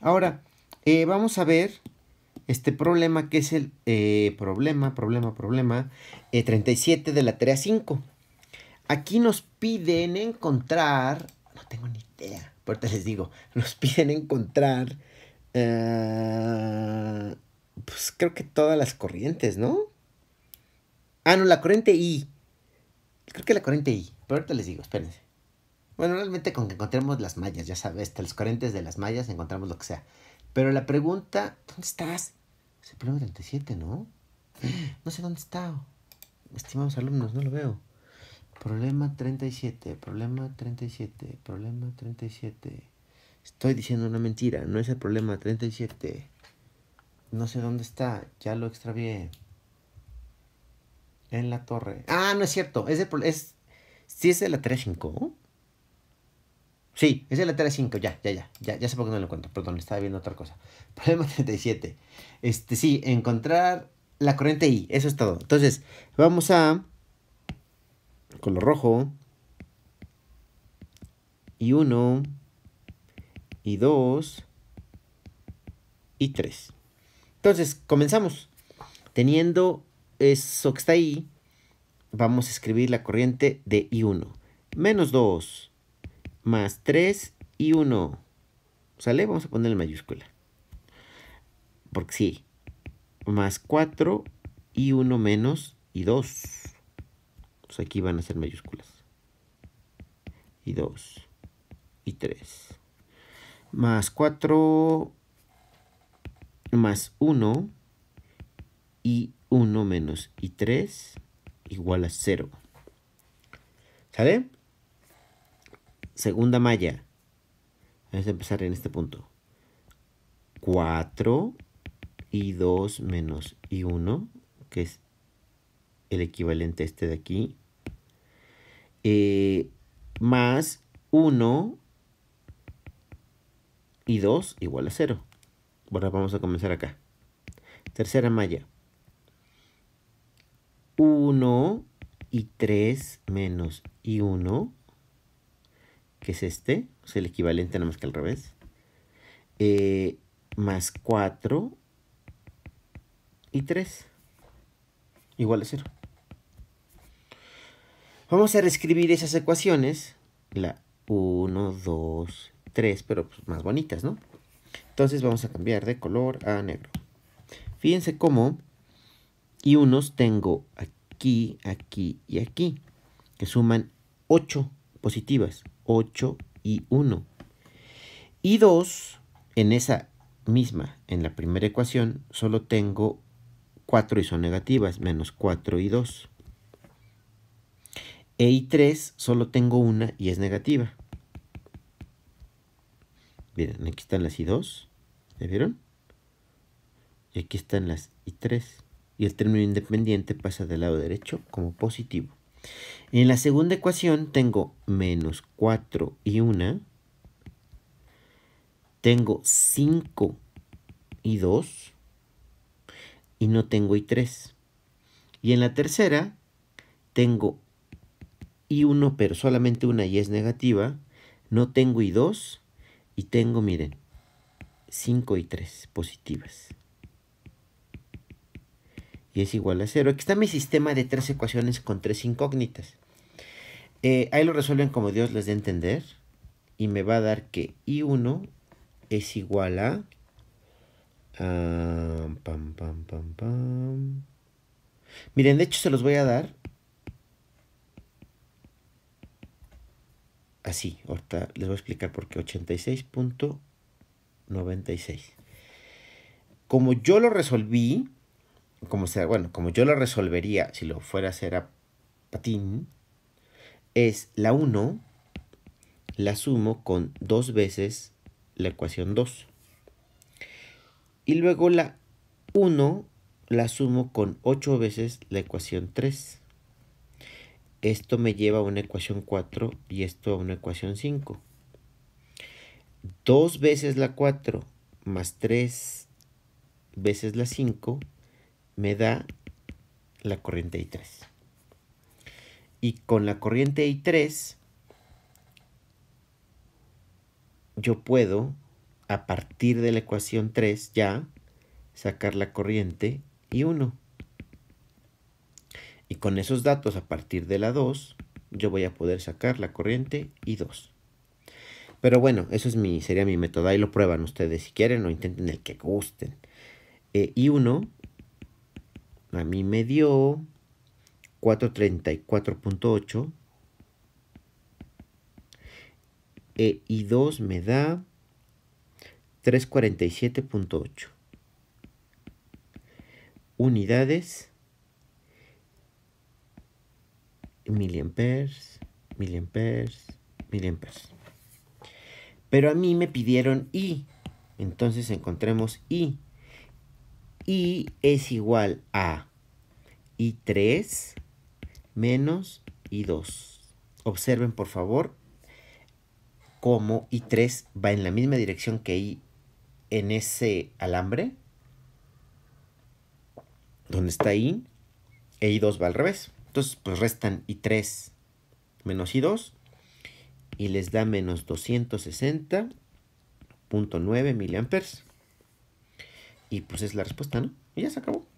Ahora, eh, vamos a ver este problema que es el eh, problema, problema, problema 37 eh, de la tarea 5. Aquí nos piden encontrar, no tengo ni idea, ahorita les digo, nos piden encontrar, pues creo que todas las corrientes, ¿no? Ah, no, la corriente I. Creo que la corriente I, pero ahorita les digo, espérense. Bueno, realmente con que encontremos las mallas, ya sabes, hasta los corrientes de las mallas encontramos lo que sea. Pero la pregunta, ¿dónde estás? Es el problema 37, ¿no? No sé dónde está. Estimados alumnos, no lo veo. Problema 37, problema 37, problema 37. Estoy diciendo una mentira, no es el problema 37. No sé dónde está, ya lo extravié. En la torre. Ah, no es cierto, es el es sí es de la 35. Sí, es la tela 5, ya, ya, ya, ya, ya sé por qué no lo encuentro, perdón, estaba viendo otra cosa. Problema 37. Este, sí, encontrar la corriente I, eso es todo. Entonces, vamos a con lo rojo y 1 y 2 y 3. Entonces, comenzamos. Teniendo eso que está ahí, vamos a escribir la corriente de I1. Menos 2 más 3 y 1. ¿Sale? Vamos a ponerle mayúscula. Porque sí. Más 4 y 1 menos y 2. Pues aquí van a ser mayúsculas. Y 2. Y 3. Más 4 más 1 y 1 menos y 3 igual a 0. ¿Sale? segunda malla. Vamos a empezar en este punto. 4 y 2 menos y 1, que es el equivalente a este de aquí, eh, más 1 y 2 igual a 0. Ahora vamos a comenzar acá. Tercera malla. 1 y 3 menos y 1 que es este, es el equivalente nada más que al revés, eh, más 4 y 3, igual a 0. Vamos a reescribir esas ecuaciones, la 1, 2, 3, pero pues, más bonitas, ¿no? Entonces vamos a cambiar de color a negro. Fíjense cómo y unos tengo aquí, aquí y aquí, que suman 8 positivas. 8 y 1. Y 2, en esa misma, en la primera ecuación, solo tengo 4 y son negativas, menos 4 y 2. E y 3, solo tengo una y es negativa. Miren, aquí están las y 2 ¿Se vieron? Y aquí están las y 3 Y el término independiente pasa del lado derecho como positivo. En la segunda ecuación tengo menos 4 y 1. Tengo 5 y 2. Y no tengo y 3. Y en la tercera tengo y 1, pero solamente una y es negativa. No tengo y 2. Y tengo, miren, 5 y 3 positivas es igual a 0. Aquí está mi sistema de tres ecuaciones con tres incógnitas. Eh, ahí lo resuelven como Dios les dé entender. Y me va a dar que I1 es igual a... Ah, pam, pam, pam, pam. Miren, de hecho se los voy a dar. Así, ahorita les voy a explicar por qué 86.96. Como yo lo resolví, como sea, bueno, como yo lo resolvería si lo fuera a hacer a patín, es la 1 la sumo con dos veces la ecuación 2. Y luego la 1 la sumo con 8 veces la ecuación 3. Esto me lleva a una ecuación 4 y esto a una ecuación 5. 2 veces la 4 más 3 veces la 5 me da la corriente I3. Y con la corriente I3 yo puedo, a partir de la ecuación 3 ya, sacar la corriente I1. Y con esos datos a partir de la 2, yo voy a poder sacar la corriente I2. Pero bueno, eso es mi, sería mi método. Ahí lo prueban ustedes si quieren o intenten el que gusten. Eh, I1 a mí me dio 434.8 e, y 2 me da 347.8 unidades miliamperes miliamperes miliamperes pero a mí me pidieron I entonces encontremos I y es igual a I3 menos I2. Observen por favor cómo I3 va en la misma dirección que I en ese alambre. Donde está I, e I2 va al revés. Entonces, pues restan I3 menos I2 y les da menos 260.9 miliamperes. Y pues es la respuesta, ¿no? Y ya se acabó.